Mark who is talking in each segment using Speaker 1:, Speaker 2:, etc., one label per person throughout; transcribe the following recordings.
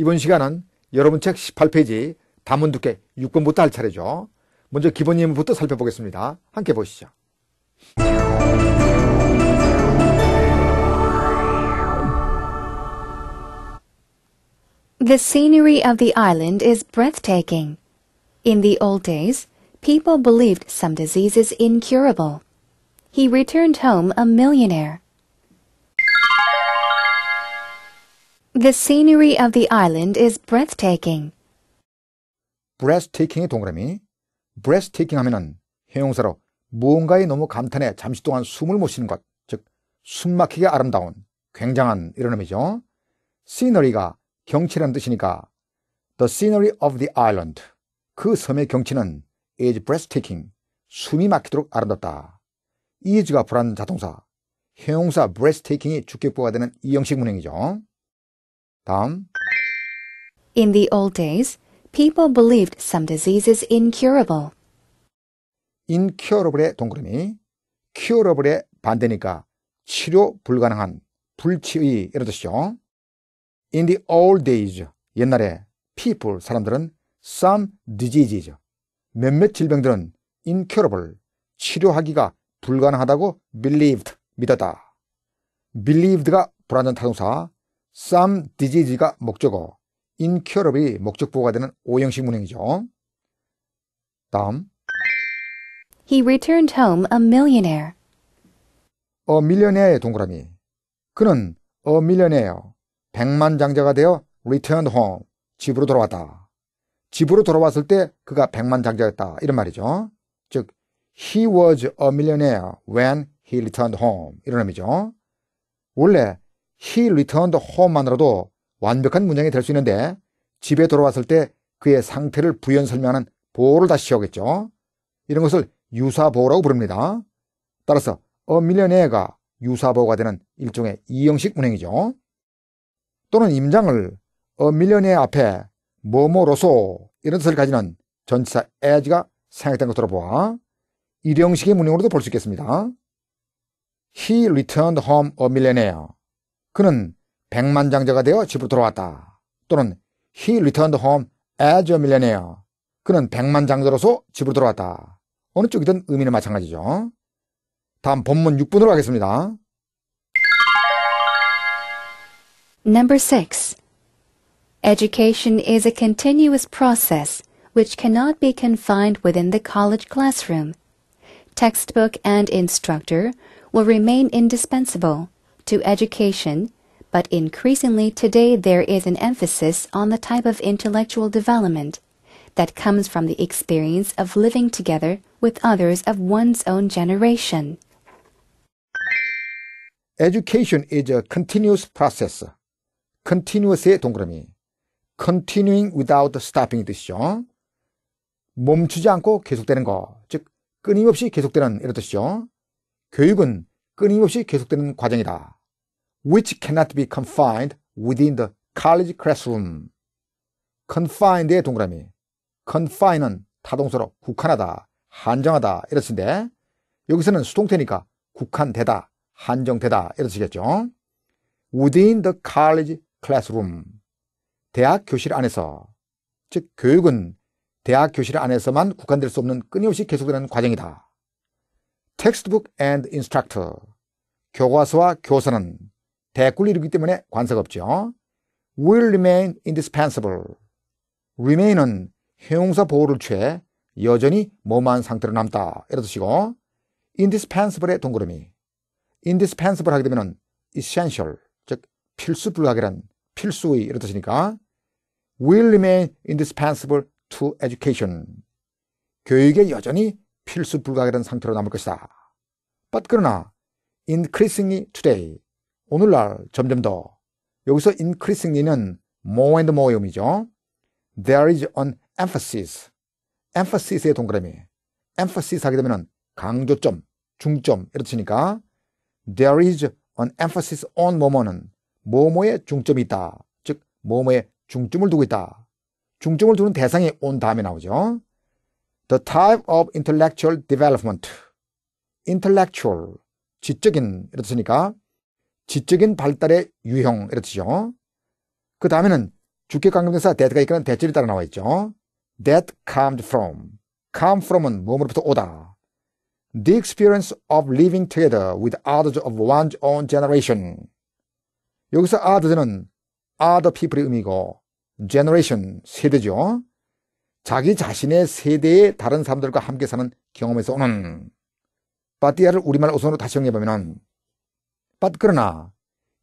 Speaker 1: 이번 시간은 여러분 책 18페이지 단문 두께 6번부터 할 차례죠. 먼저 기본 예문부터 살펴보겠습니다. 함께 보시죠.
Speaker 2: The scenery of the island is breathtaking. In the old days, people believed some diseases incurable. He returned home a millionaire. The scenery of the island is breathtaking.
Speaker 1: breathtaking의 동그라미. breathtaking 하면은 형용사로 무언가에 너무 감탄해 잠시 동안 숨을 못 쉬는 것, 즉 숨막히게 아름다운, 굉장한 이런 의미죠. scenery가 경치라는 뜻이니까 the scenery of the island 그 섬의 경치는 is breathtaking 숨이 막히도록 아름답다. is가 불안 자동사, 형용사 breathtaking이 주격부가 되는 이형식 문행이죠. 다음
Speaker 2: In the old days, people believed some diseases incurable.
Speaker 1: incurable의 동그라미 curable의 반대니까 치료 불가능한, 불치의 이런 뜻이죠. In the old days, 옛날에 people, 사람들은 some diseases, 몇몇 질병들은 incurable, 치료하기가 불가능하다고 believed, 믿었다. believed가 불완전 타동사 some disease가 목적어, incurable이 목적보가 되는 오형식 문행이죠. 다음
Speaker 2: He returned home a millionaire.
Speaker 1: 어 밀리언에의 동그라미. 그는 어 밀리언에요. 백만장자가 되어 returned home. 집으로 돌아왔다. 집으로 돌아왔을 때 그가 백만장자였다. 이런 말이죠. 즉 he was a millionaire when he returned home. 이런 의미죠. 원래 he returned home만으로도 완벽한 문장이 될 수 있는데 집에 돌아왔을 때 그의 상태를 부연 설명하는 보호를 다시 시작했죠. 이런 것을 유사보호라고 부릅니다. 따라서 어밀리언에가 유사보호가 되는 일종의 이형식 문행이죠. 또는 임장을 어밀리언에 앞에 뭐뭐로서 이런 뜻을 가지는 전치사 as가 생각된 것으로 보아 일형식의 문형으로도 볼 수 있겠습니다. He returned home a millionaire. 그는 백만장자가 되어 집으로 돌아왔다. 또는 he returned home as a millionaire. 그는 백만장자로서 집으로 돌아왔다. 어느 쪽이든 의미는 마찬가지죠. 다음 본문 6번으로
Speaker 2: 가겠습니다. Number 6. Education is a continuous process which cannot be confined within the college classroom. Textbook and instructor will remain indispensable. to education, but increasingly today there is an emphasis on the type of intellectual development that comes from the experience of living together with others of one's own generation.
Speaker 1: Education is a continuous process. continuous 동그라미. continuing without stopping 뜻이죠. 멈추지 않고 계속되는 것. 즉, 끊임없이 계속되는 이런 뜻이죠. 교육은 끊임없이 계속되는 과정이다. which cannot be confined within the college classroom. confined의 동그라미. confine은 타동사로 국한하다, 한정하다 이런 뜻인데 여기서는 수동태니까 국한되다, 한정되다 이런 뜻이겠죠. within the college classroom. 대학 교실 안에서 즉 교육은 대학 교실 안에서만 국한될 수 없는 끊임없이 계속되는 과정이다. textbook and instructor 교과서와 교사는 대꾸를 이루기 때문에 관사가 없죠. will remain indispensable. remain은 형용사 보호를 취해 여전히 몸한 상태로 남다. 이런 뜻이고 indispensable의 동그라미. indispensable 하게 되면 essential, 즉 필수 불가결한 필수의 이런 뜻이니까 will remain indispensable to education. 교육에 여전히 필수 불가결한 상태로 남을 것이다. But 그러나 increasingly today 오늘날 점점 더 여기서 increasingly는 more and more 음이죠. There is an emphasis. emphasis의 동그라미. emphasis 하게 되면 강조점, 중점 이렇으니까 there is an emphasis on 뭐뭐는 뭐뭐에 중점이 있다. 즉 뭐뭐에 중점을 두고 있다. 중점을 두는 대상이 온 다음에 나오죠. The type of intellectual development. intellectual 지적인 이렇으니까 지적인 발달의 유형 이런 뜻이죠. 그 다음에는 주격 관계대사 that가 있거나 that이 따라 나와 있죠. that comes from. come from은 무엇으로부터 오다. the experience of living together with others of one's own generation. 여기서 others는 other people의 의미고 generation 세대죠. 자기 자신의 세대의 다른 사람들과 함께 사는 경험에서 오는 바티아를 우리말 어순으로 다시 정리해보면 But 그러나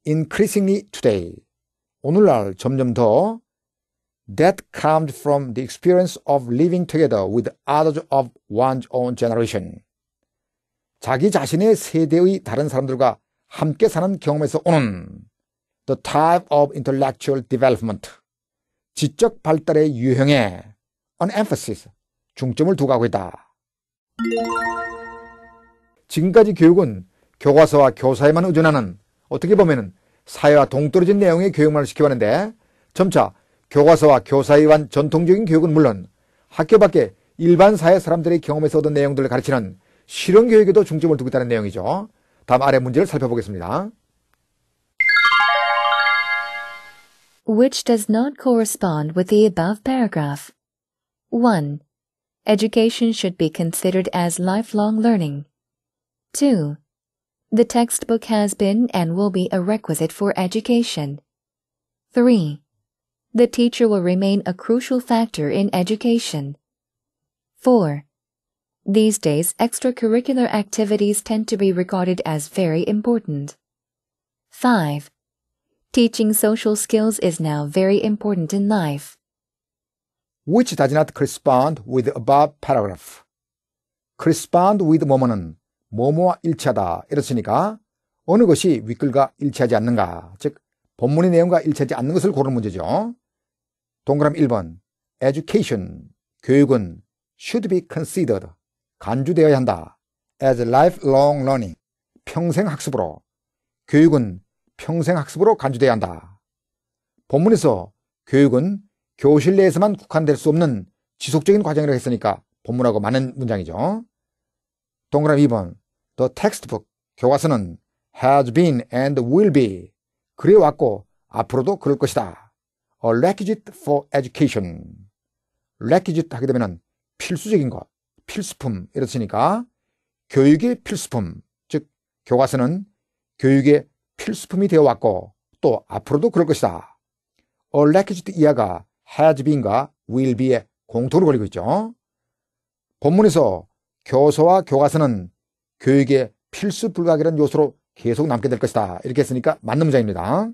Speaker 1: increasingly today 오늘날 점점 더 that comes from the experience of living together with others of one's own generation. 자기 자신의 세대의 다른 사람들과 함께 사는 경험에서 오는 the type of intellectual development. 지적 발달의 유형에 an emphasis, 중점을 두고 하고 있다. 지금까지 교육은 교과서와 교사에만 의존하는 어떻게 보면 사회와 동떨어진 내용의 교육만을 시켜가는데 점차 교과서와 교사에 의한 전통적인 교육은 물론 학교 밖에 일반 사회 사람들의 경험에서 얻은 내용들을 가르치는 실용교육에도 중점을 두고 있다는 내용이죠. 다음 아래 문제를 살펴보겠습니다.
Speaker 2: Which does not correspond with the above paragraph. 1. Education should be considered as lifelong learning. 2. The textbook has been and will be a requisite for education. 3. The teacher will remain a crucial factor in education. 4. These days, extracurricular activities tend to be regarded as very important. 5. Teaching social skills is now very important in life.
Speaker 1: Which does not correspond with the above paragraph. Correspond with 뭐뭐는 뭐뭐와 일치하다 이랬으니까 어느 것이 윗글과 일치하지 않는가 즉 본문의 내용과 일치하지 않는 것을 고르는 문제죠. 동그라미 1번 education 교육은 should be considered 간주되어야 한다 as lifelong learning 평생 학습으로 교육은 평생 학습으로 간주돼야 한다. 본문에서 교육은 교실 내에서만 국한될 수 없는 지속적인 과정이라고 했으니까 본문하고 많은 문장이죠. 동그라미 2번 The textbook, 교과서는 has been and will be, 그래왔고 앞으로도 그럴 것이다. A requisite for education. requisite 하게 되면 필수적인 것, 필수품 이렇으니까 교육의 필수품, 즉 교과서는 교육의 필수품이 되어 왔고 또 앞으로도 그럴 것이다. A requisite 이하가 has been과 will be의 공통으로 걸리고 있죠. 본문에서 교서와 교과서는 교육의 필수 불가결한 요소로 계속 남게 될 것이다. 이렇게 했으니까 맞는 문장입니다.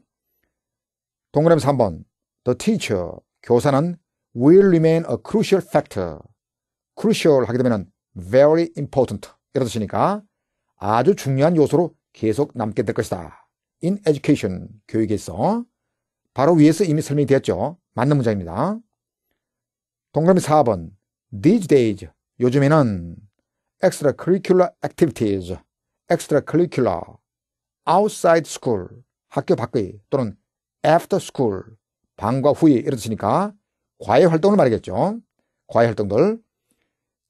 Speaker 1: 동그라미 3번 The teacher, 교사는 will remain a crucial factor. crucial 하게 되면 very important 이런 뜻이니까 아주 중요한 요소로 계속 남게 될 것이다. in education, 교육에 서 바로 위에서 이미 설명이 되었죠. 맞는 문장입니다. 동그라미 4번 These days, 요즘에는 extracurricular activities, extracurricular, outside school, 학교 밖의 또는 after school, 방과 후에 이렇으니까 과외 활동을 말이겠죠. 과외 활동들.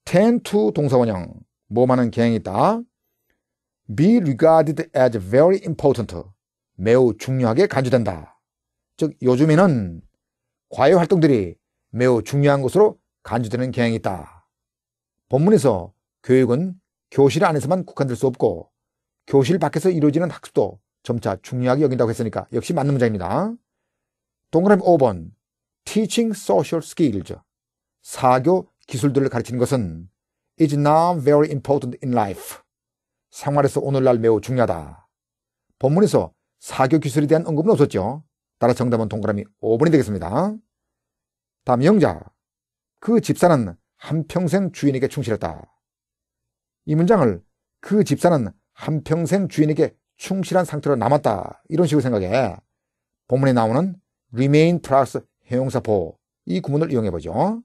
Speaker 1: tend to 동사원형, 뭐하는 경향이 있다. be regarded as very important, 매우 중요하게 간주된다. 즉 요즘에는 과외 활동들이 매우 중요한 것으로 간주되는 경향이 있다. 본문에서 교육은 교실 안에서만 국한될 수 없고 교실 밖에서 이루어지는 학습도 점차 중요하게 여긴다고 했으니까 역시 맞는 문장입니다. 동그라미 5번 Teaching Social Skills 사교 기술들을 가르치는 것은 is now very important in life. 생활에서 오늘날 매우 중요하다. 본문에서 사교 기술에 대한 언급은 없었죠. 따라 정답은 동그라미 5번이 되겠습니다. 다음 영자. 그 집사는 한평생 주인에게 충실했다. 이 문장을 그 집사는 한평생 주인에게 충실한 상태로 남았다 이런 식으로 생각해 본문에 나오는 remain plus 형용사포 이 구문을 이용해 보죠.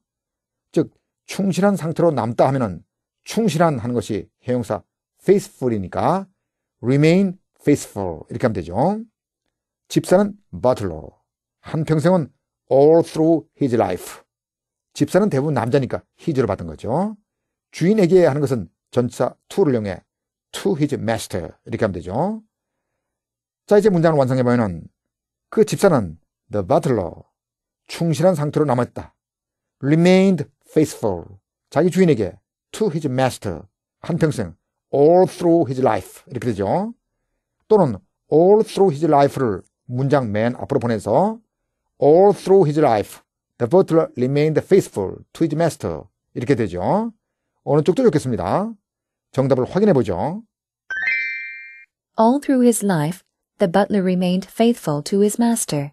Speaker 1: 즉 충실한 상태로 남다 하면은 충실한 하는 것이 형용사 faithful이니까 remain faithful 이렇게 하면 되죠. 집사는 butler 한 평생은 all through his life 집사는 대부분 남자니까 히즈를 받은 거죠. 주인에게 하는 것은 전치사 to를 이용해 to his master 이렇게 하면 되죠. 자 이제 문장을 완성해보면 그 집사는 the butler 충실한 상태로 남았다. remained faithful 자기 주인에게 to his master 한평생 all through his life 이렇게 되죠. 또는 all through his life를 문장 맨 앞으로 보내서 all through his life the butler remained faithful to his master 이렇게 되죠. 어느 쪽도 좋겠습니다. 정답을 확인해 보죠.
Speaker 2: All through his life, the butler remained faithful to his master.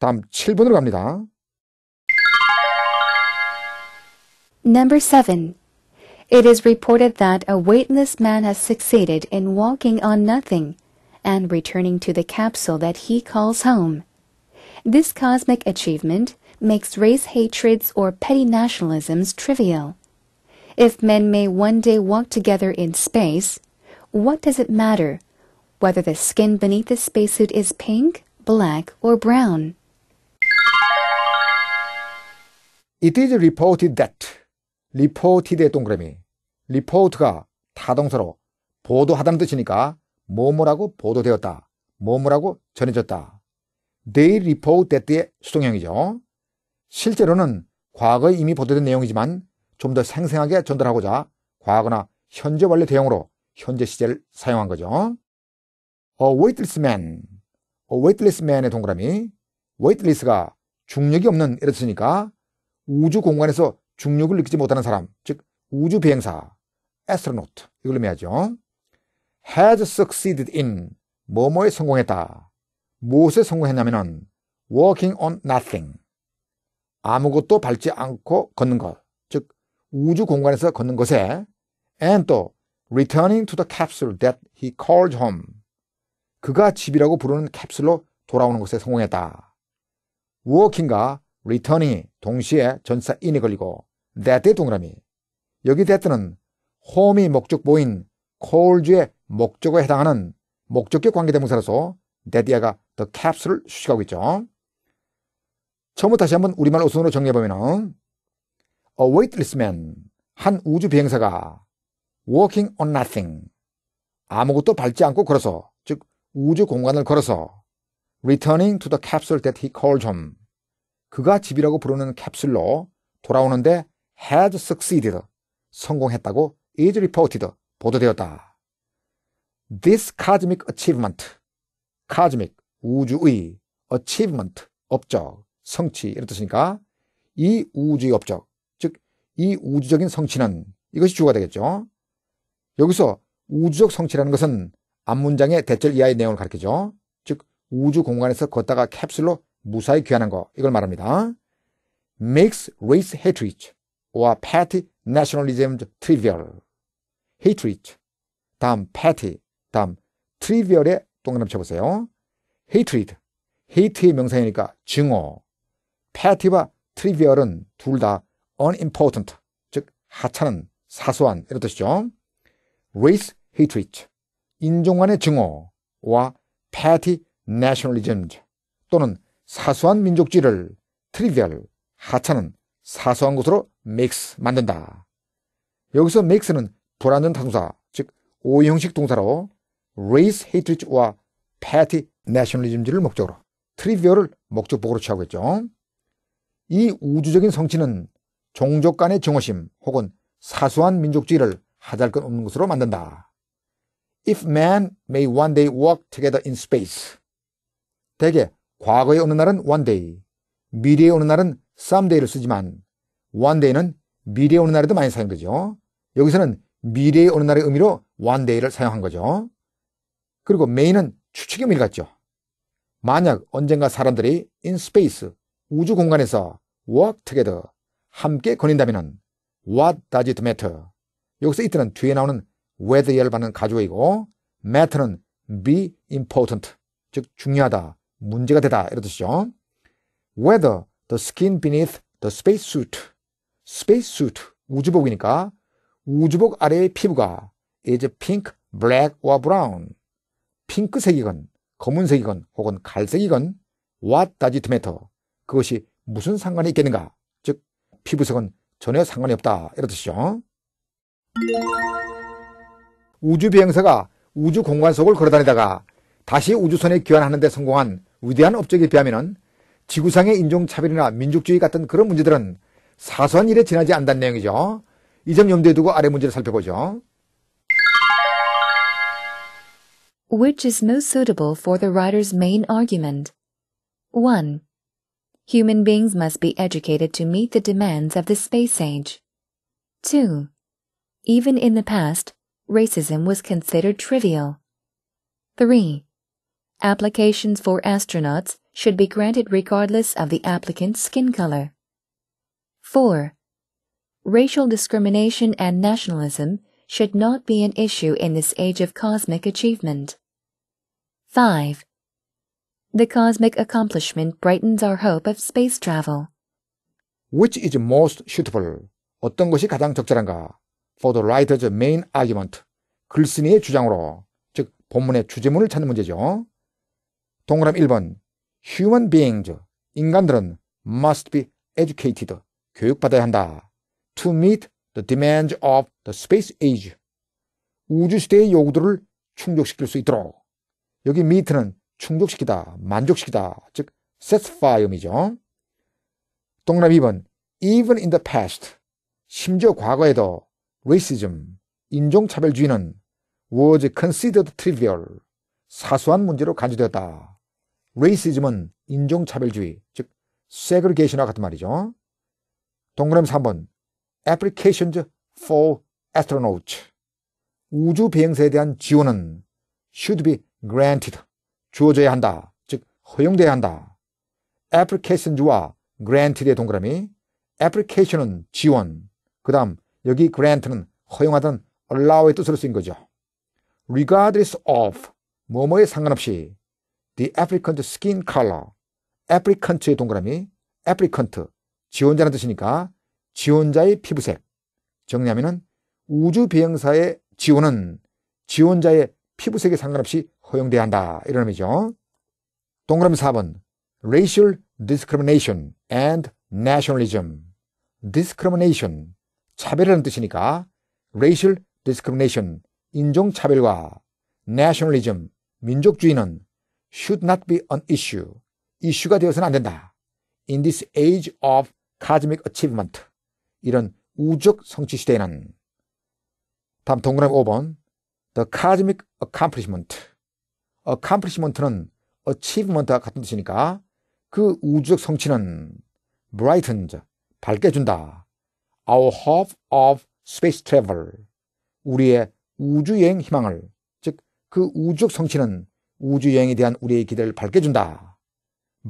Speaker 1: 다음 7번으로
Speaker 2: 갑니다. Number 7. It is reported that a weightless man has succeeded in walking on nothing and returning to the capsule that he calls home. This cosmic achievement makes race hatreds or petty nationalisms trivial. If men may one day walk together in space, what does it matter whether the skin beneath the spacesuit is pink, black, or brown?
Speaker 1: It is reported that reported의 동그라미 report가 타동사로 보도하다는 뜻이니까 뭐뭐라고 보도되었다 뭐뭐라고 전해졌다 they report that의 수동형이죠 실제로는 과거에 이미 보도된 내용이지만 좀더 생생하게 전달하고자 과거나 현재 완료 대용으로 현재 시제를 사용한 거죠. A 어, weightless man, A 어, weightless man의 동그라미, weightless가 중력이 없는 이랬으니까 우주 공간에서 중력을 느끼지 못하는 사람, 즉 우주 비행사, astronaut 이걸 의미하죠. has succeeded in 뭐뭐에 성공했다. 무엇에 성공했냐면은 walking on nothing 아무것도 밟지 않고 걷는 것. 우주 공간에서 걷는 것에 and 또 returning to the capsule that he called home 그가 집이라고 부르는 캡슐로 돌아오는 것에 성공했다. walking과 returning이 동시에 전사 인이 걸리고 that의 동그라미 여기 that는 home이 목적보인 call주의 목적에 해당하는 목적격 관계대명사라서 t h a t 야가 the capsule을 수식하고 있죠. 처음부터 다시 한번 우리말 우선으로 정리해보면 A weightlessman, 한 우주 비행사가 walking on nothing, 아무것도 밟지 않고 걸어서, 즉 우주 공간을 걸어서 returning to the capsule that he called home, 그가 집이라고 부르는 캡슐로 돌아오는데 had succeeded, 성공했다고 is reported, 보도되었다. This cosmic achievement, cosmic, 우주의, achievement, 업적, 성취, 이렇듯이니까 이 우주의 업적, 이 우주적인 성취는 이것이 주가 어 되겠죠. 여기서 우주적 성취라는 것은 앞문장의 대절 이하의 내용을 가르키죠즉 우주 공간에서 걷다가 캡슐로 무사히 귀환한 거 이걸 말합니다. makes race hatred or petty nationalism trivial. hatred 다음 petty 다음 trivial에 동그라미 쳐보세요. hatred hate의 명사이니까 증오 petty와 trivial은 둘다 unimportant, 즉 하찮은, 사소한 이런 뜻이죠. race hatred, 인종간의 증오와 petty nationalism 또는 사소한 민족주의를 trivial, 하찮은, 사소한 것으로 makes, 만든다. 여기서 make는 불완전 타동사, 즉 오형식 동사로 race hatred와 petty nationalism를 목적으로 trivial을 목적보고로 취하고 있죠. 이 우주적인 성취는 종족 간의 증오심 혹은 사소한 민족주의를 하잘것 없는 것으로 만든다. If man may one day walk together in space. 대개 과거에 어느 날은 one day, 미래에 어느 날은 someDay를 쓰지만 one day는 미래에 어느 날에도 많이 사용되죠. 여기서는 미래에 어느 날의 의미로 one day를 사용한 거죠. 그리고 may는 추측의 의미를 갖죠. 만약 언젠가 사람들이 in space, 우주 공간에서 walk together, 함께 거닌다면 what does it matter? 여기서 it는 뒤에 나오는 whether를 받는 가주어이고 matter는 be important, 즉 중요하다, 문제가 되다 이런 뜻이죠. whether the skin beneath the space suit, space suit 우주복이니까 우주복 아래의 피부가 is pink, black or brown, 핑크색이건 검은색이건 혹은 갈색이건 what does it matter? 그것이 무슨 상관이 있겠는가? 피부색은 전혀 상관이 없다. 이런 뜻이죠. 우주비행사가 우주 공간 속을 걸어다니다가 다시 우주선에 귀환하는 데 성공한 위대한 업적에 비하면 지구상의 인종차별이나 민족주의 같은 그런 문제들은 사소한 일에 지나지 않는 다는 내용이죠. 이 점 염두에 두고 아래 문제를 살펴보죠.
Speaker 2: Which is most suitable for the writer's main argument? 1. Human beings must be educated to meet the demands of the space age. 2. Even in the past, racism was considered trivial. 3. Applications for astronauts should be granted regardless of the applicant's skin color. 4. Racial discrimination and nationalism should not be an issue in this age of cosmic achievement. 5. The cosmic accomplishment brightens our hope of space travel.
Speaker 1: Which is most suitable? 어떤 것이 가장 적절한가? For the writer's main argument. 글쓴이의 주장으로, 즉 본문의 주제문을 찾는 문제죠. 동그람 1번. Human beings, 인간들은 must be educated, 교육받아야 한다. To meet the demands of the space age, 우주시대의 요구들을 충족시킬 수 있도록. 여기 meet는 충족시키다, 만족시키다, 즉 satisfy음이죠. 동그라 2번 even in the past 심지어 과거에도 racism 인종차별주의는 was considered trivial 사소한 문제로 간주되었다. racism은 인종차별주의 즉 segregation과 같은 말이죠. 동그램 3번 applications for astronauts 우주 비행사에 대한 지원은 should be granted 주어져야 한다. 즉 허용돼야 한다. a p p l i c a t i o n 와 granted의 동그라미 application은 지원 그 다음 여기 grant는 허용하던 allow의 뜻으로 쓰인 거죠. regardless of 뭐뭐에 상관없이 the applicant skin color applicant의 동그라미 applicant 지원자는 뜻이니까 지원자의 피부색 정리하면 은 우주 비행사의 지원은 지원자의 피부색에 상관없이 허용돼야 한다. 이런 의미죠. 동그라미 4번. racial discrimination and nationalism. discrimination. 차별이라는 뜻이니까 racial discrimination. 인종차별과 nationalism. 민족주의는 should not be an issue. 이슈가 되어서는 안 된다. in this age of cosmic achievement. 이런 우주적 성취 시대에는 다음 동그라미 5번 The Cosmic Accomplishment accomplishment는 어, achievement와 같은 뜻이니까 그 우주적 성취는 b r i g h t e n 밝게준다. our hope of space travel, 우리의 우주여행 희망을, 즉 그 우주적 성취는 우주여행에 대한 우리의 기대를 밝게준다.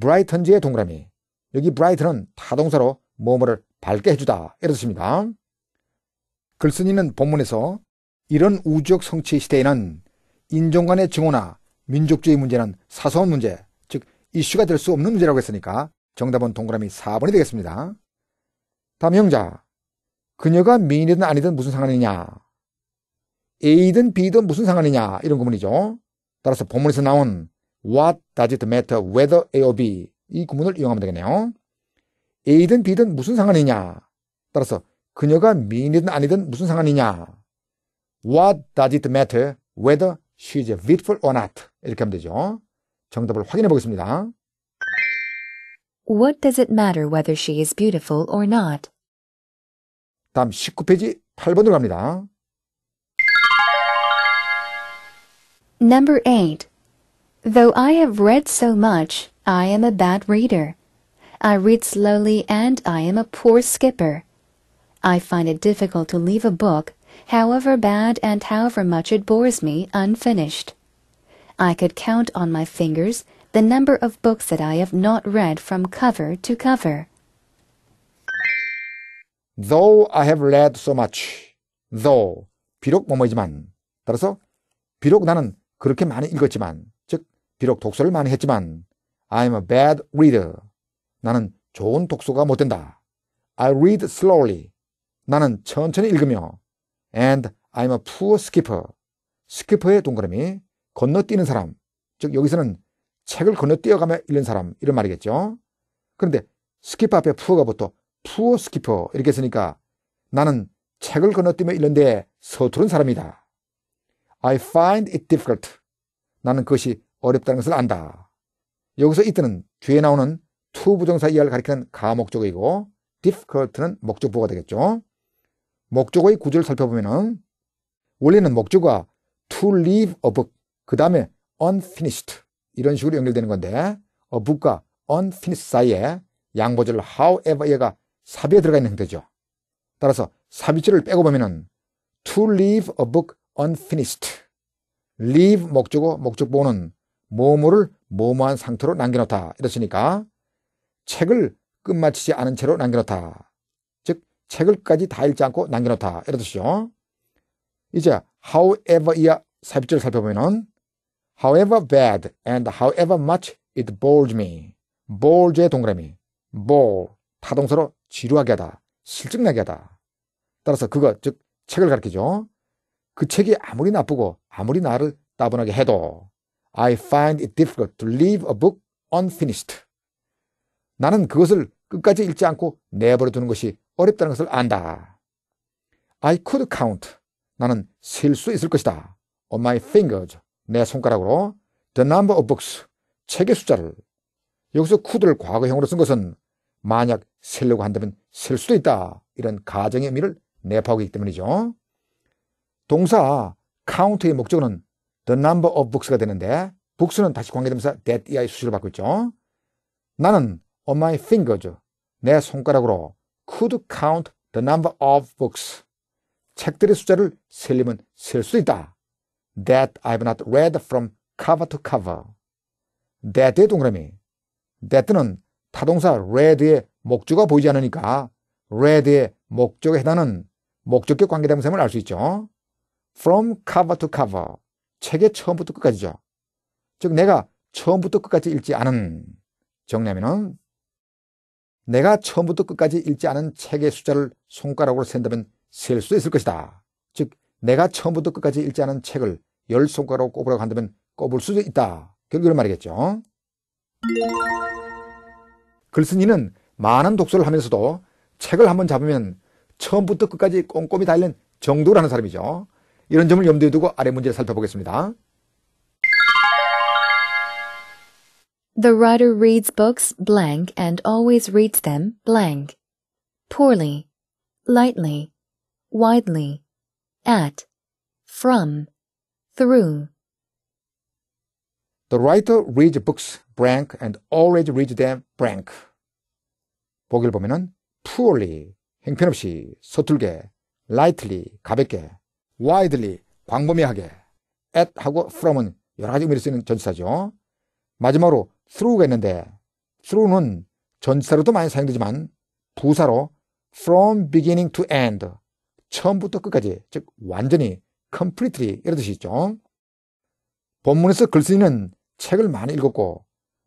Speaker 1: b r i g h t e n 의 동그라미, 여기 bright는 타동사로 뭐뭐를 밝게 해주다. 이런 뜻입니다. 글쓴이는 본문에서 이런 우주적 성취 시대에는 인종 간의 증오나 민족주의 문제는 사소한 문제, 즉 이슈가 될 수 없는 문제라고 했으니까 정답은 동그라미 4번이 되겠습니다. 다음 형자. 그녀가 미인이든 아니든 무슨 상관이냐? A든 B든 무슨 상관이냐? 이런 구문이죠. 따라서 본문에서 나온 What does it matter whether A or B? 이 구문을 이용하면 되겠네요. A든 B든 무슨 상관이냐? 따라서 그녀가 미인이든 아니든 무슨 상관이냐? What does it matter whether She's beautiful or not. 이렇게 하면 되죠. 정답을 확인해 보겠습니다.
Speaker 2: What does it matter whether she is beautiful or not?
Speaker 1: 다음 19페이지 8번으로 갑니다.
Speaker 2: Number 8. Though I have read so much, I am a bad reader. I read slowly and I am a poor skipper. I find it difficult to leave a book however bad and however much it bores me unfinished. I could count on my fingers the number of books that I have not read from cover to cover.
Speaker 1: Though I have read so much. Though. 비록 뭐뭐이지만. 따라서 비록 나는 그렇게 많이 읽었지만, 즉 비록 독서를 많이 했지만, I'm a bad reader. 나는 좋은 독서가 못 된다. I read slowly. 나는 천천히 읽으며 And I'm a poor skipper. 스키퍼의 동그라미 건너뛰는 사람. 즉 여기서는 책을 건너뛰어가며 읽는 사람 이런 말이겠죠. 그런데 스키퍼 앞에 푸어가 붙어 푸어 스키퍼 이렇게 쓰니까 나는 책을 건너뛰며 읽는데 서투른 사람이다. I find it difficult. 나는 그것이 어렵다는 것을 안다. 여기서 이때는 뒤에 나오는 t 부정사 이하를 가리키는 가목적이고 difficult는 목적부가 되겠죠. 목적어의 구조를 살펴보면은 원래는 목적어가 to leave a book 그 다음에 unfinished 이런 식으로 연결되는 건데 a book과 unfinished 사이에 양보절 however 얘가 삽입에 들어가 있는 형태죠. 따라서 삽입절을 빼고 보면은 to leave a book unfinished leave 목적어 목적보는 뭐뭐를 뭐뭐한 상태로 남겨놓다 이랬으니까 책을 끝마치지 않은 채로 남겨놓다 책을까지 다 읽지 않고 남겨놓다. 이런 뜻이죠. 이제 however 이하 삽입지살펴보면 however bad and however much it bores me. bores의 동그라미. bore. 타동사로 지루하게 하다. 실증나게 하다. 따라서 그거, 즉, 책을 가르키죠. 그 책이 아무리 나쁘고 아무리 나를 따분하게 해도 I find it difficult to leave a book unfinished. 나는 그것을 끝까지 읽지 않고 내버려 두는 것이 어렵다는 것을 안다. I could count. 나는 셀 수 있을 것이다. On my fingers. 내 손가락으로. The number of books. 책의 숫자를. 여기서 could를 과거형으로 쓴 것은 만약 셀려고 한다면 셀 수도 있다. 이런 가정의 의미를 내포하고 있기 때문이죠. 동사 count의 목적은 the number of books가 되는데 books는 다시 관계되면서 that 이하 수식을 받고 있죠. 나는 on my fingers, 내 손가락으로 could count the number of books. 책들의 숫자를 셀리면 셀수 있다. That I've not read from cover to cover. That의 동그라미. That는 타동사 read의 목적어 보이지 않으니까 read의 목적에 해당하는 목적격 관계대명사임을 알 수 있죠. From cover to cover. 책의 처음부터 끝까지죠. 즉 내가 처음부터 끝까지 읽지 않은 정리하면은 내가 처음부터 끝까지 읽지 않은 책의 숫자를 손가락으로 센다면 셀 수도 있을 것이다. 즉 내가 처음부터 끝까지 읽지 않은 책을 열 손가락으로 꼽으라고 한다면 꼽을 수도 있다. 결국은 말이겠죠. 글쓴이는 많은 독서를 하면서도 책을 한번 잡으면 처음부터 끝까지 꼼꼼히 다 읽는 정도라는 사람이죠. 이런 점을 염두에 두고 아래 문제를 살펴보겠습니다.
Speaker 2: The writer reads books blank and always reads them blank. Poorly, lightly, widely, at, from, through.
Speaker 1: The writer reads books blank and always reads them blank. 보기를 보면은 poorly, 행편없이, 서툴게, lightly, 가볍게, widely, 광범위하게, at 하고 from은 여러 가지 의미를 쓰는 전치사죠. 마지막으로 through가 있는데 through는 전치사로도 많이 사용되지만 부사로 from beginning to end 처음부터 끝까지 즉 완전히 completely 이런 뜻이 있죠. 본문에서 글쓴이는 책을 많이 읽었고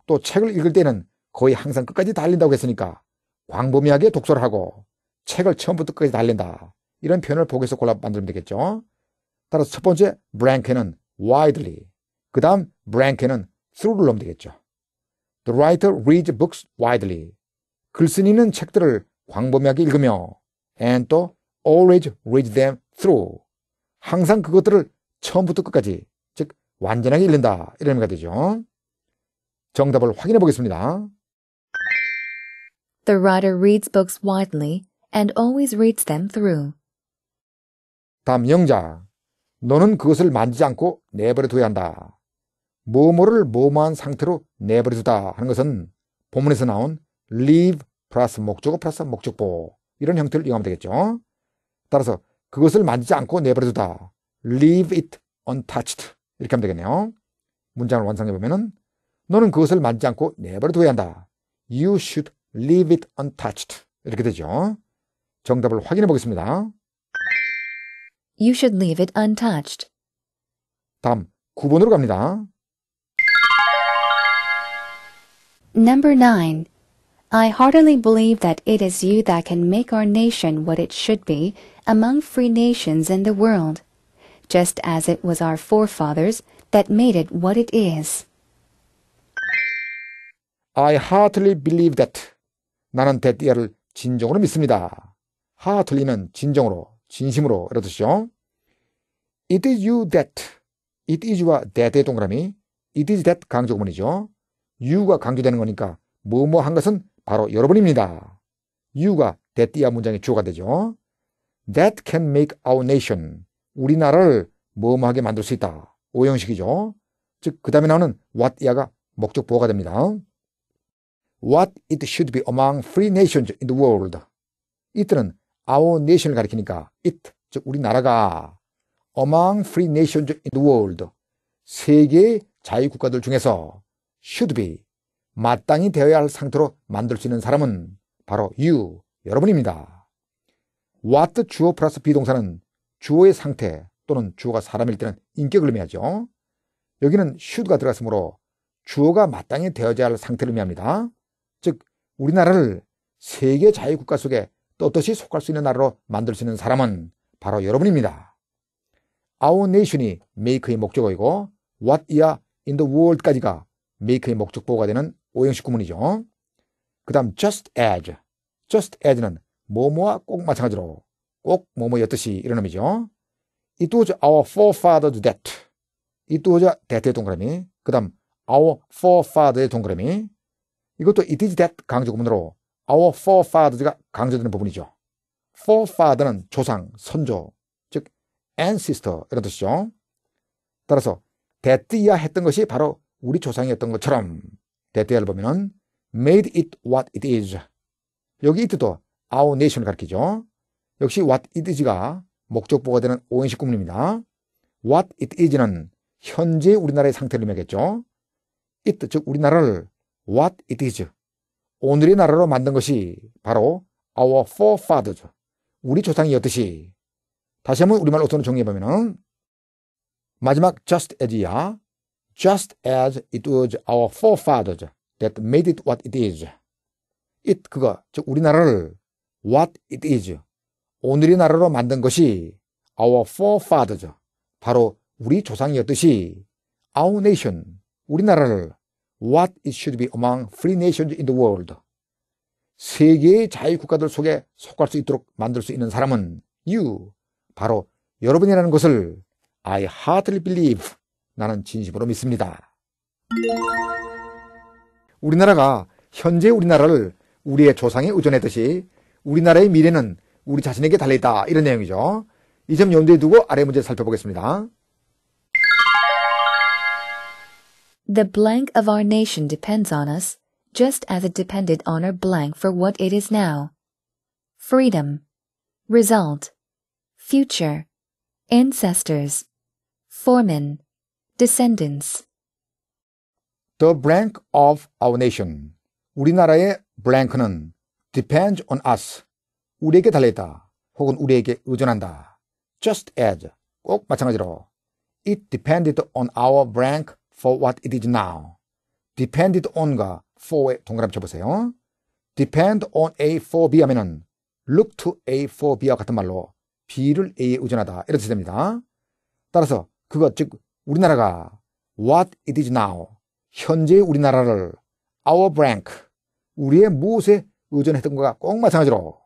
Speaker 1: 또 책을 읽을 때는 거의 항상 끝까지 달린다고 했으니까 광범위하게 독서를 하고 책을 처음부터 끝까지 달린다 이런 표현을 보기에서 골라 만들면 되겠죠. 따라서 첫 번째 blank는 widely 그 다음 blank는 through를 넣으면 되겠죠. The writer reads books widely. 글쓴이는 책들을 광범위하게 읽으며 and 또 always reads them through. 항상 그것들을 처음부터 끝까지 즉 완전하게 읽는다 이런 의미가 되죠. 정답을 확인해 보겠습니다.
Speaker 2: The writer reads books widely and always reads them through.
Speaker 1: 다음 영자. 너는 그것을 만지지 않고 내버려 둬야 한다. 뭐뭐를 뭐뭐한 상태로 내버려두다 하는 것은 본문에서 나온 leave 플러스 목적어 플러스 목적보 이런 형태를 이용하면 되겠죠. 따라서 그것을 만지지 않고 내버려두다. leave it untouched 이렇게 하면 되겠네요. 문장을 완성해보면은 너는 그것을 만지지 않고 내버려둬야 한다. You should leave it untouched 이렇게 되죠. 정답을 확인해 보겠습니다.
Speaker 2: You should leave it untouched.
Speaker 1: 다음 9번으로
Speaker 2: 갑니다. Number 9. I heartily believe that it is you that can make our nation what it should be among free nations in the world, just as it was our forefathers that made it what it is.
Speaker 1: I heartily believe that. 나는 that를 진정으로 믿습니다. heartly는 진정으로, 진심으로 이런 뜻이죠. It is you that. It is와 that의 동그라미. It is that 강조문이죠. 유가 강조되는 거니까 뭐뭐한 것은 바로 여러분입니다. 유가 데띠아 문장의 주어가 되죠. That can make our nation. 우리나라를 뭐뭐하게 만들 수 있다. 오형식이죠. 즉, 그 다음에 나오는 what야가 목적 보호가 됩니다. What it should be among free nations in the world. 이때는 our nation을 가리키니까 it, 즉 우리나라가 among free nations in the world. 세계 자유국가들 중에서 should be 마땅히 되어야 할 상태로 만들 수 있는 사람은 바로 you 여러분입니다. what 주어 플러스 비동사는 주어의 상태 또는 주어가 사람일 때는 인격을 의미하죠. 여기는 should가 들어갔으므로 주어가 마땅히 되어야 할 상태를 의미합니다. 즉 우리나라를 세계 자유국가 속에 떳떳이 속할 수 있는 나라로 만들 수 있는 사람은 바로 여러분입니다. Our nation이 make의 목적어이고 what이야 in the world까지가 make의 목적보가 되는 오형식 구문이죠. 그 다음 just as. just as는 뭐뭐와 꼭 마찬가지로 꼭 뭐뭐였듯이 이런 의미죠. It was our forefathers that. It was that의 동그라미. 그 다음 our forefathers의 동그라미. 이것도 it is that 강조 구문으로 our forefathers가 강조되는 부분이죠. forefather는 조상, 선조, 즉 ancestor 이런 뜻이죠. 따라서 that이야 했던 것이 바로 우리 조상이었던 것처럼 대대를 보면은 made it what it is. 여기 it도 our nation을 가르키죠 역시 what it is가 목적보가 되는 오행식 구문입니다. what it is는 현재 우리나라의 상태를 의미하겠죠. it 즉 우리나라를 what it is 오늘의 나라로 만든 것이 바로 our forefathers 우리 조상이었듯이 다시 한번 우리말 어떤 정리해보면은 마지막 just as야 just as it was our forefathers that made it what it is. it 그거 즉 우리나라를 what it is 오늘의 나라로 만든 것이 our forefathers 바로 우리 조상이었듯이 our nation 우리나라를 what it should be among free nations in the world 세계의 자유 국가들 속에 속할 수 있도록 만들 수 있는 사람은 you 바로 여러분이라는 것을 I heartily believe 나는 진심으로 믿습니다. 우리나라가 현재 우리나라를 우리의 조상에 의존했듯이 우리나라의 미래는 우리 자신에게 달려있다. 이런 내용이죠. 이 점 염두에 두고 아래 문제 살펴보겠습니다.
Speaker 2: The blank of our nation depends on us, just as it depended on our blank for what it is now. Freedom. Result. Future. Ancestors. Foreman. descendants.
Speaker 1: The blank of our nation. 우리나라의 blank는 depends on us. 우리에게 달려있다. 혹은 우리에게 의존한다. Just as. 꼭 마찬가지로. It depended on our blank for what it is now. depended on과 for에 동그라미 쳐보세요. depend on A for B 하면은 look to A for B와 같은 말로 B를 A에 의존하다. 이렇게 됩니다. 따라서 그것 즉 우리나라가 what it is now, 현재 우리나라를 our blank, 우리의 무엇에 의존했던 것과 꼭 마찬가지로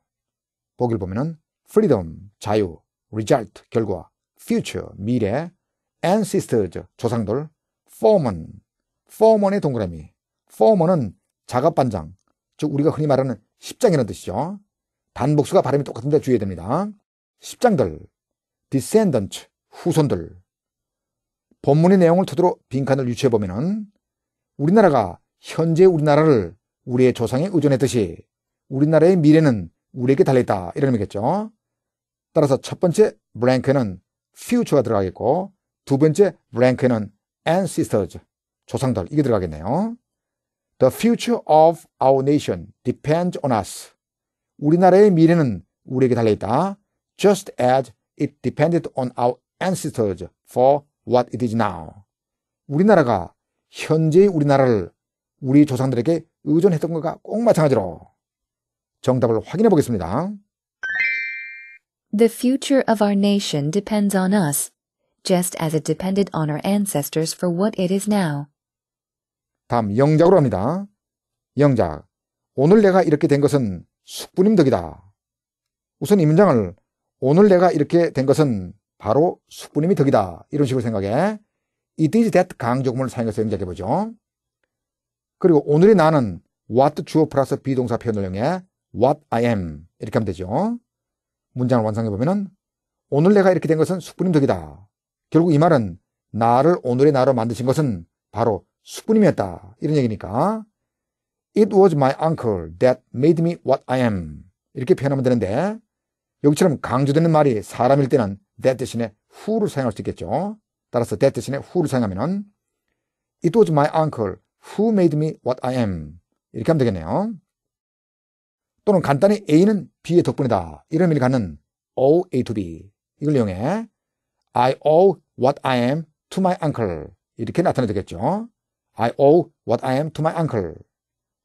Speaker 1: 보기를 보면은 freedom, 자유, result, 결과, future, 미래, ancestors, 조상들, foreman, foreman의 동그라미, foreman은 작업반장, 즉 우리가 흔히 말하는 십장이라는 뜻이죠. 단복수가 발음이 똑같은데 주의해야 됩니다. 십장들, descendant, 후손들, 본문의 내용을 토대로 빈칸을 유추해보면 우리나라가 현재 우리나라를 우리의 조상에 의존했듯이 우리나라의 미래는 우리에게 달려있다 이런 의미겠죠. 따라서 첫 번째 블랭크에는 future가 들어가겠고 두 번째 블랭크에는 ancestors, 조상들 이게 들어가겠네요. The future of our nation depends on us. 우리나라의 미래는 우리에게 달려있다. Just as it depended on our ancestors for what it is now. 우리나라가 현재의 우리나라를 우리 조상들에게 의존했던 것과 꼭 마찬가지로 정답을 확인해 보겠습니다.
Speaker 2: The future of our nation depends on us, just as it depended on our ancestors for what it is now.
Speaker 1: 다음 영작으로 합니다. 영작. 오늘 내가 이렇게 된 것은 숙부님 덕이다. 우선 이 문장을 오늘 내가 이렇게 된 것은 바로 숙부님이 덕이다. 이런 식으로 생각해. It is that 강조구문을 사용해서 연작해 보죠. 그리고 오늘의 나는 what 주어 플러스 비동사 표현을 이용해 what I am 이렇게 하면 되죠. 문장을 완성해 보면은 오늘 내가 이렇게 된 것은 숙부님 덕이다. 결국 이 말은 나를 오늘의 나로 만드신 것은 바로 숙부님이었다. 이런 얘기니까 It was my uncle that made me what I am 이렇게 표현하면 되는데 여기처럼 강조되는 말이 사람일 때는 that 대신에 who를 사용할 수 있겠죠. 따라서 that 대신에 who를 사용하면은 It was my uncle who made me what I am. 이렇게 하면 되겠네요. 또는 간단히 A는 B의 덕분이다. 이런 의미를 갖는 O A to B. 이걸 이용해 I owe what I am to my uncle. 이렇게 나타내되겠죠. I owe what I am to my uncle.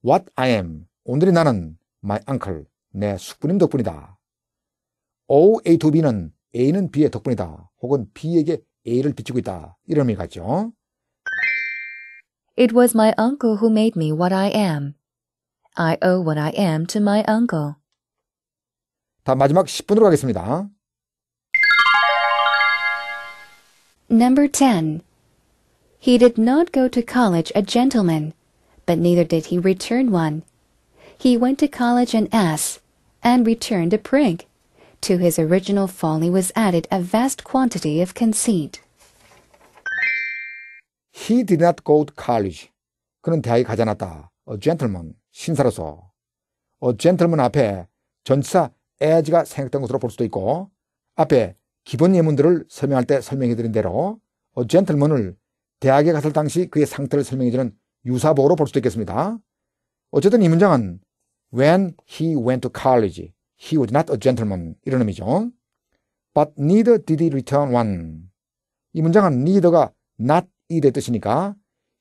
Speaker 1: What I am. 오늘이 나는 my uncle. 내 숙부님 덕분이다. O A to B는 A는 B의 덕분이다. 혹은 B에게 A를 비추고 있다. 이런
Speaker 2: It was my uncle who made me what I am. I owe what I am to my uncle.
Speaker 1: 다 마지막 10분으로 가겠습니다.
Speaker 2: Number 10. He did not go to college a gentleman, but neither did he return one. He went to college an ass and returned a prig. To his original folly was added a vast quantity of conceit. He
Speaker 1: did not go to college. 그는 대학에 가지 않았다. A gentleman, 신사로서. A gentleman 앞에 전치사 as가 생겼던 것으로 볼 수도 있고 앞에 기본 예문들을 설명할 때 설명해드린 대로 A gentleman을 대학에 갔을 당시 그의 상태를 설명해주는 유사보로 볼 수도 있겠습니다. 어쨌든 이 문장은 when he went to college He was not a gentleman. 이런 의미죠. But neither did he return one. 이 문장은 neither가 not either 뜻이니까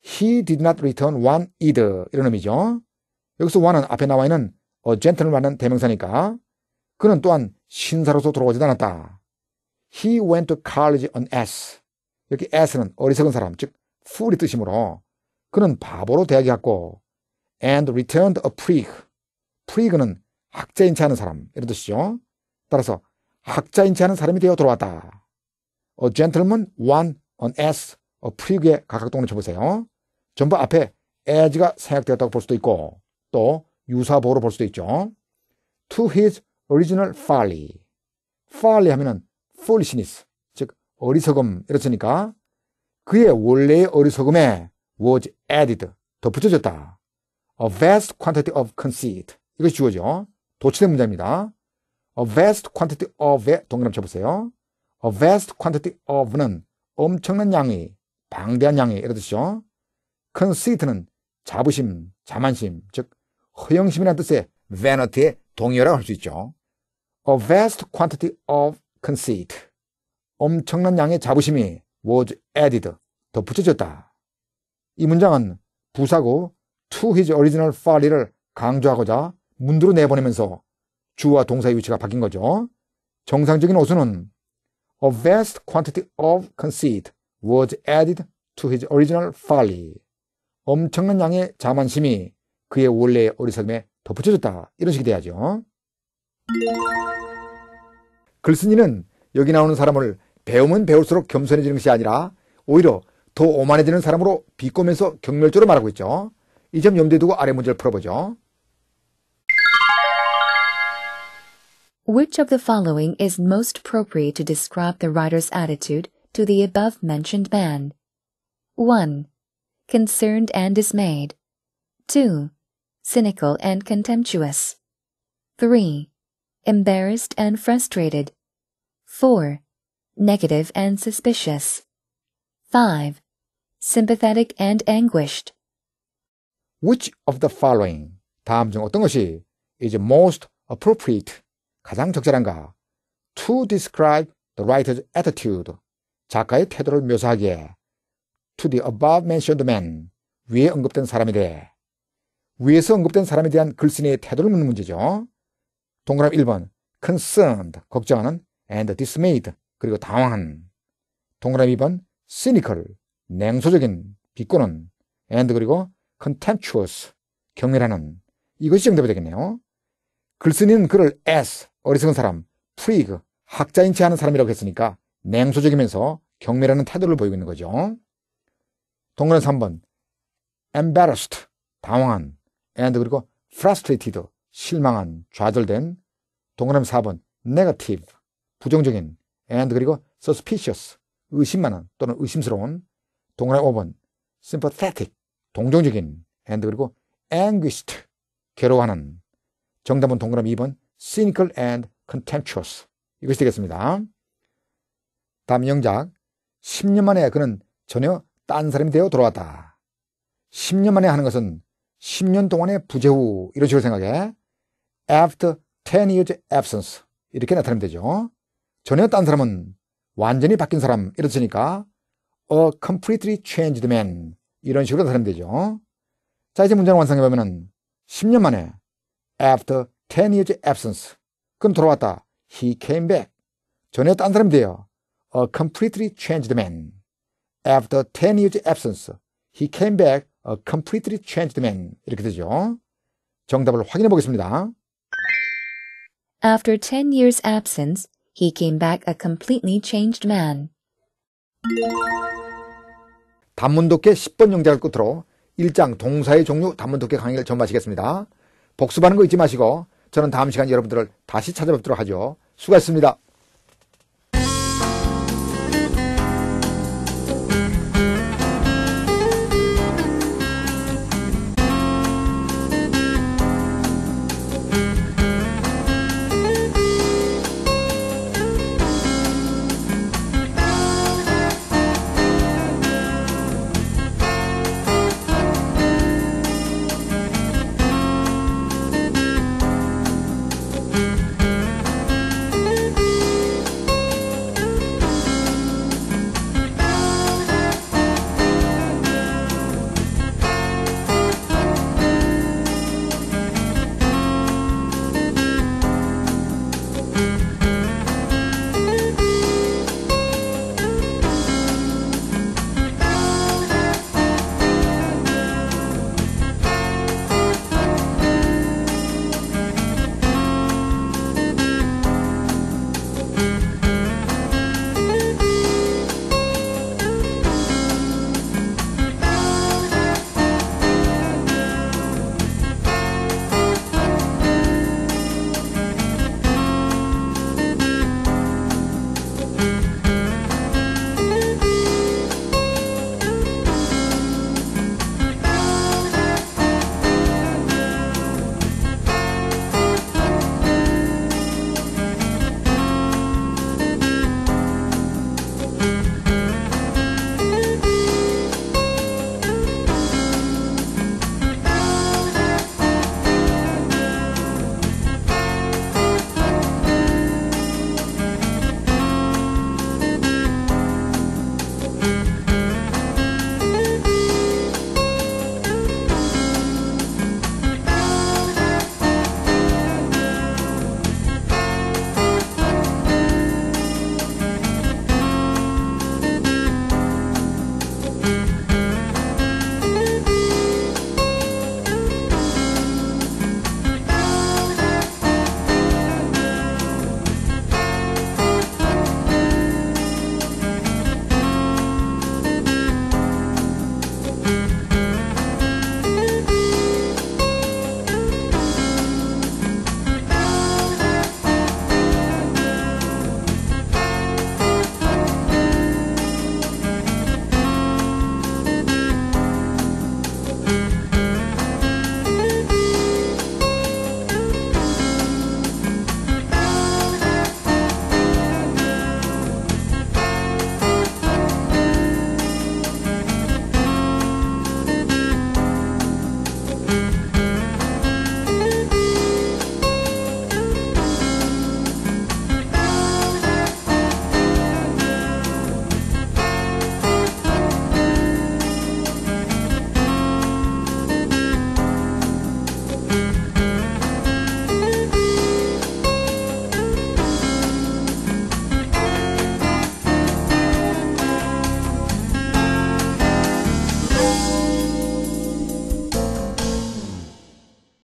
Speaker 1: he did not return one either 이런 의미죠. 여기서 one은 앞에 나와 있는 a gentleman은 대명사니까 그는 또한 신사로서 돌아오지 않았다. He went to college on S. 여기 S는 어리석은 사람, 즉 fool이 뜻이므로 그는 바보로 대학에 갔고 and returned a prig. prig는 학자 인치하는 사람 이런 뜻이죠. 따라서 학자 인치하는 사람이 되어 들어왔다. A gentleman, one, an s s a 프리그의 각각 동을 쳐보세요. 전부 앞에 as가 생략되었다고 볼 수도 있고 또 유사보로 볼 수도 있죠. To his original folly. folly 하면은 foolishness, 즉 어리석음 이렇으니까 그의 원래의 어리석음에 was added, 더 붙여졌다. A vast quantity of conceit. 이것이 주어죠. 도치된 문장입니다. A vast quantity of의 동그라미 쳐보세요. A vast quantity of는 엄청난 양의, 방대한 양의 이런 뜻이죠. Conceit는 자부심, 자만심, 즉 허영심이라는 뜻의 vanity의 동의어라고 할 수 있죠. A vast quantity of conceit. 엄청난 양의 자부심이 was added, 덧붙여졌다. 이 문장은 부사고 to his original folly를 강조하고자 문두로 내보내면서 주와 동사의 위치가 바뀐 거죠. 정상적인 어순은 A vast quantity of conceit was added to his original folly. 엄청난 양의 자만심이 그의 원래의 어리석음에 덧붙여졌다. 이런 식이 돼야죠. 글쓴이는 여기 나오는 사람을 배우면 배울수록 겸손해지는 것이 아니라 오히려 더 오만해지는 사람으로 비꼬면서 경멸조로 말하고 있죠. 이 점 염두에 두고 아래 문제를 풀어보죠.
Speaker 2: Which of the following is most appropriate to describe the writer's attitude to the above-mentioned man? 1. Concerned and dismayed. 2. Cynical and contemptuous. 3. Embarrassed and frustrated. 4. Negative and suspicious. 5. Sympathetic and anguished.
Speaker 1: Which of the following, 다음 중 어떤 것이 is most appropriate 가장 적절한가? To describe the writer's attitude. 작가의 태도를 묘사하기에 to the above mentioned man. 위에 언급된 사람에 대해. 위에서 언급된 사람에 대한 글쓴이의 태도를 묻는 문제죠. 동그라미 1번. concerned. 걱정하는 and dismayed. 그리고 당황한. 동그라미 2번. cynical. 냉소적인. 비꼬는. and 그리고 contemptuous. 경멸하는. 이것이 정답이 되겠네요. 글쓴이는 그를 as 어리석은 사람, 프리그, 학자인 체 하는 사람이라고 했으니까 냉소적이면서 경멸하는 태도를 보이고 있는 거죠. 동그란 3번 embarrassed, 당황한 and 그리고 frustrated, 실망한, 좌절된 동그라미 4번 negative, 부정적인 and 그리고 suspicious, 의심만한 또는 의심스러운 동그라미 5번 sympathetic, 동정적인 and 그리고 anguished, 괴로워하는 정답은 동그라미 2번 cynical and contemptuous. 이것이 되겠습니다. 다음 영작. 10년 만에 그는 전혀 딴 사람이 되어 돌아왔다. 10년 만에 하는 것은 10년 동안의 부재후 이런 식으로 생각해. after 10 years absence 이렇게 나타내면 되죠. 전혀 딴 사람은 완전히 바뀐 사람 이렇으니까 a completely changed man 이런 식으로 나타내면 되죠. 자 이제 문장을 완성해보면 은 10년 만에 after 10 years absence. 그럼 돌아왔다. He came back. 전에딴 사람이 돼요. A completely changed man. After 10 years absence, he came back a completely changed man. 이렇게 되죠. 정답을 확인해 보겠습니다.
Speaker 2: After 10 years absence, he came back a completely changed man.
Speaker 1: 단문 독해 10번 영작을 끝으로 1장 동사의 종류 단문 독해 강의를 전마치겠습니다. 복습하는 거 잊지 마시고 저는 다음 시간 에 여러분들을 다시 찾아뵙도록 하죠. 수고하셨습니다.